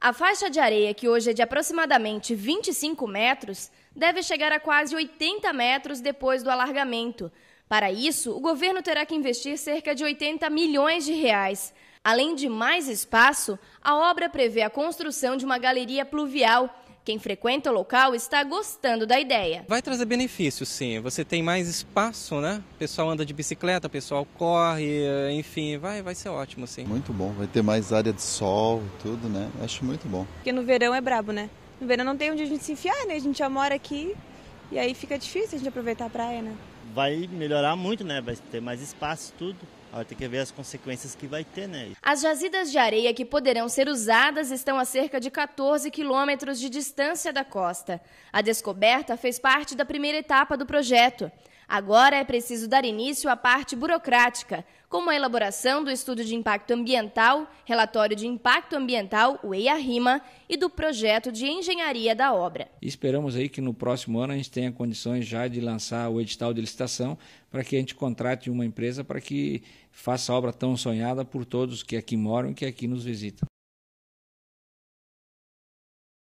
A faixa de areia, que hoje é de aproximadamente 25 metros, deve chegar a quase 80 metros depois do alargamento. Para isso, o governo terá que investir cerca de 80 milhões de reais. Além de mais espaço, a obra prevê a construção de uma galeria pluvial quem frequenta o local está gostando da ideia. Vai trazer benefícios, sim. Você tem mais espaço, né? O pessoal anda de bicicleta, o pessoal corre, enfim, vai, vai ser ótimo, sim. Muito bom, vai ter mais área de sol, tudo, né? Acho muito bom. Porque no verão é brabo, né? No verão não tem onde a gente se enfiar, né? A gente já mora aqui e aí fica difícil a gente aproveitar a praia, né? Vai melhorar muito, né? Vai ter mais espaço, tudo. Agora tem que ver as consequências que vai ter, né? As jazidas de areia que poderão ser usadas estão a cerca de 14 quilômetros de distância da costa. A descoberta fez parte da primeira etapa do projeto. Agora é preciso dar início à parte burocrática, como a elaboração do estudo de impacto ambiental, relatório de impacto ambiental, o EIA-RIMA, e do projeto de engenharia da obra. Esperamos aí que no próximo ano a gente tenha condições já de lançar o edital de licitação para que a gente contrate uma empresa para que faça a obra tão sonhada por todos que aqui moram e que aqui nos visitam.